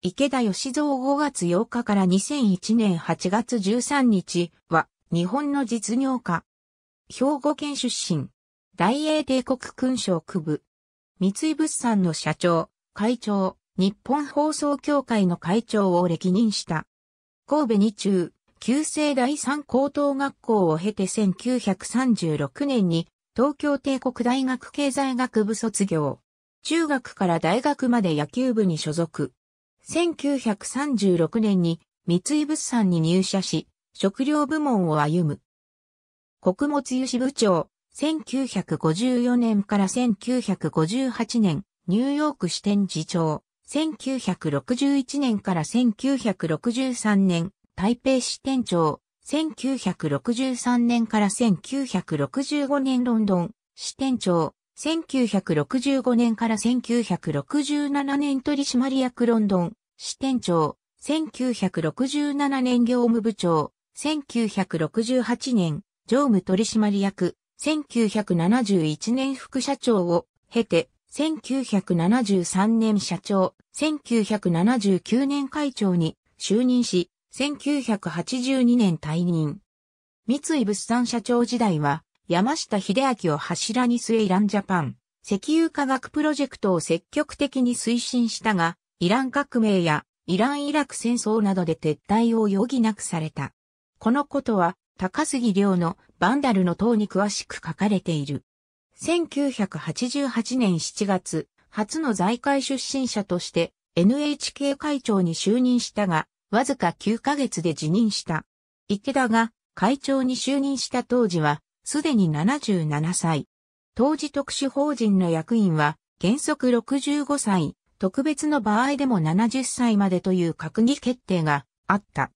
池田義蔵5月8日から2001年8月13日は日本の実業家。兵庫県出身。大英帝国勲章区部。三井物産の社長、会長、日本放送協会の会長を歴任した。神戸二中、旧制第三高等学校を経て1936年に東京帝国大学経済学部卒業。中学から大学まで野球部に所属。1936年に三井物産に入社し、食料部門を歩む。穀物輸支部長、1954年から1958年、ニューヨーク支店次長、1961年から1963年、台北支店長、1963年から1965年ロンドン、支店長、1965年から1967年取締役ロンドン、支店長、1967年業務部長、1968年、常務取締役、1971年副社長を経て、1973年社長、1979年会長に就任し、1982年退任。三井物産社長時代は、山下秀明を柱に据えイランジャパン、石油化学プロジェクトを積極的に推進したが、イラン革命やイラン・イラク戦争などで撤退を余儀なくされた。このことは高杉亮のバンダルの塔に詳しく書かれている。1988年7月、初の財界出身者として NHK 会長に就任したが、わずか9ヶ月で辞任した。池田が会長に就任した当時は、すでに77歳。当時特殊法人の役員は、原則65歳、特別の場合でも70歳までという閣議決定があった。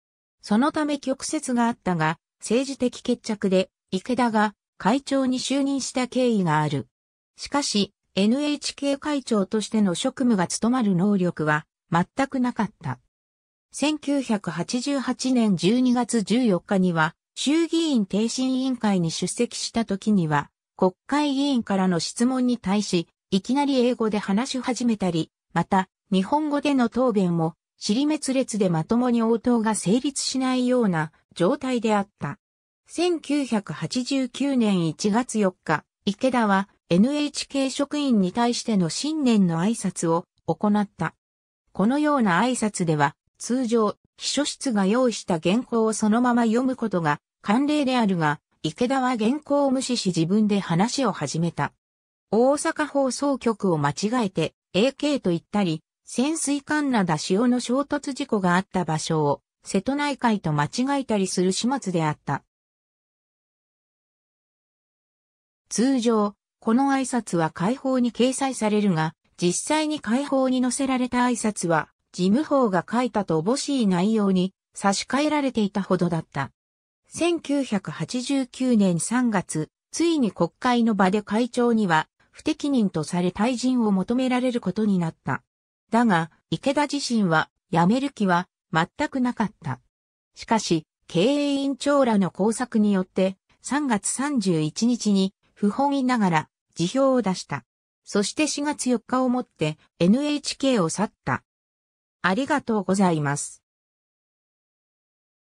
そのため曲折があったが、政治的決着で池田が会長に就任した経緯がある。しかし、NHK 会長としての職務が務まる能力は全くなかった。1988年12月14日には衆議院定審委員会に出席した時には国会議員からの質問に対しいきなり英語で話し始めたりまた、日本語での答弁も、尻滅裂でまともに応答が成立しないような状態であった。1989年1月4日、池田は NHK 職員に対しての新年の挨拶を行った。このような挨拶では、通常、秘書室が用意した原稿をそのまま読むことが慣例であるが、池田は原稿を無視し自分で話を始めた。大阪放送局を間違えて AK と言ったり、潜水艦など潮の衝突事故があった場所を、瀬戸内海と間違えたりする始末であった。通常、この挨拶は解放に掲載されるが、実際に解放に載せられた挨拶は、事務法が書いたとおぼしい内容に差し替えられていたほどだった。1989年3月、ついに国会の場で会長には、不適任とされ退陣を求められることになった。だが、池田自身は、辞める気は、全くなかった。しかし、経営委員長らの工作によって、3月31日に、不本意ながら、辞表を出した。そして4月4日をもって、NHK を去った。ありがとうございます。